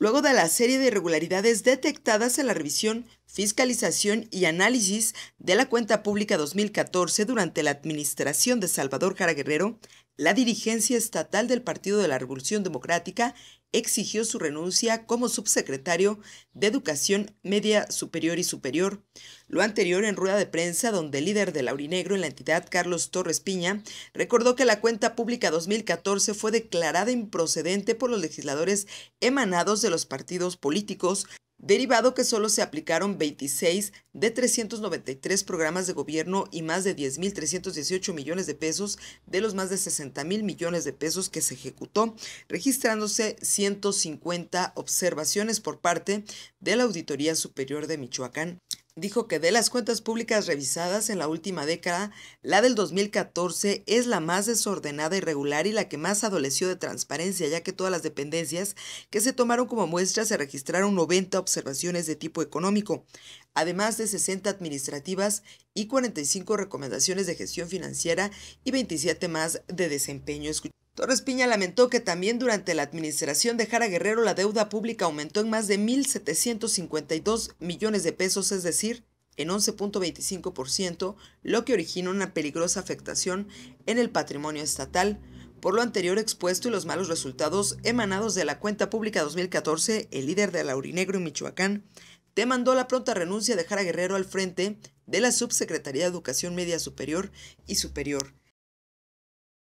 Luego de la serie de irregularidades detectadas en la revisión fiscalización y análisis de la cuenta pública 2014 durante la administración de Salvador Jara Guerrero, la dirigencia estatal del Partido de la Revolución Democrática exigió su renuncia como subsecretario de Educación Media Superior y Superior. Lo anterior en rueda de prensa donde el líder de Laurinegro en la entidad, Carlos Torres Piña, recordó que la cuenta pública 2014 fue declarada improcedente por los legisladores emanados de los partidos políticos derivado que solo se aplicaron 26 de 393 programas de gobierno y más de 10.318 millones de pesos de los más de 60.000 millones de pesos que se ejecutó, registrándose 150 observaciones por parte de la Auditoría Superior de Michoacán dijo que de las cuentas públicas revisadas en la última década, la del 2014 es la más desordenada, y irregular y la que más adoleció de transparencia, ya que todas las dependencias que se tomaron como muestra se registraron 90 observaciones de tipo económico, además de 60 administrativas y 45 recomendaciones de gestión financiera y 27 más de desempeño. Torres Piña lamentó que también durante la administración de Jara Guerrero la deuda pública aumentó en más de 1.752 millones de pesos, es decir, en 11.25%, lo que originó una peligrosa afectación en el patrimonio estatal. Por lo anterior expuesto y los malos resultados emanados de la cuenta pública 2014, el líder de Laurinegro en Michoacán demandó la pronta renuncia de Jara Guerrero al frente de la Subsecretaría de Educación Media Superior y Superior.